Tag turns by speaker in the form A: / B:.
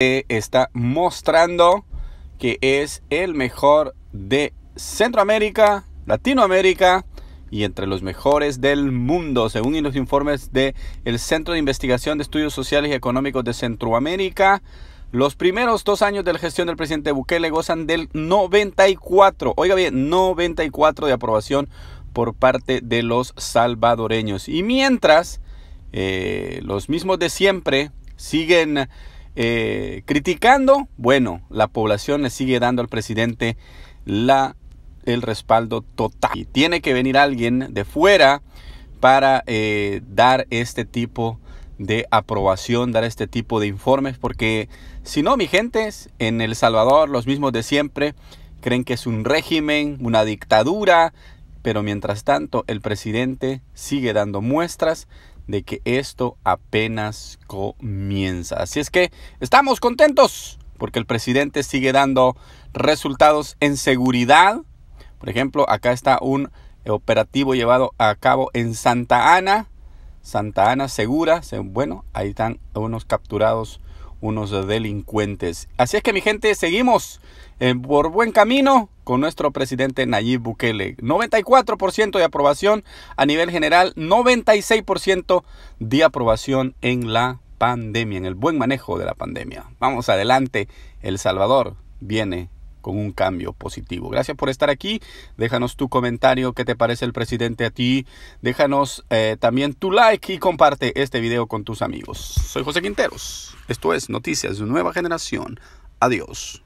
A: está mostrando que es el mejor de Centroamérica, Latinoamérica y entre los mejores del mundo, según los informes del Centro de Investigación de Estudios Sociales y Económicos de Centroamérica. Los primeros dos años de la gestión del presidente Bukele gozan del 94, oiga bien, 94 de aprobación por parte de los salvadoreños. Y mientras, eh, los mismos de siempre siguen eh, criticando, bueno, la población le sigue dando al presidente la, el respaldo total. Y tiene que venir alguien de fuera para eh, dar este tipo de aprobación, dar este tipo de informes, porque si no, mi gente, en El Salvador, los mismos de siempre, creen que es un régimen, una dictadura, pero mientras tanto, el presidente sigue dando muestras de que esto apenas comienza. Así es que estamos contentos porque el presidente sigue dando resultados en seguridad. Por ejemplo, acá está un operativo llevado a cabo en Santa Ana. Santa Ana segura. Bueno, ahí están unos capturados, unos delincuentes. Así es que mi gente, seguimos eh, por buen camino con nuestro presidente Nayib Bukele. 94% de aprobación a nivel general, 96% de aprobación en la pandemia, en el buen manejo de la pandemia. Vamos adelante, El Salvador viene con un cambio positivo. Gracias por estar aquí. Déjanos tu comentario, qué te parece el presidente a ti. Déjanos eh, también tu like y comparte este video con tus amigos. Soy José Quinteros. Esto es Noticias de Nueva Generación. Adiós.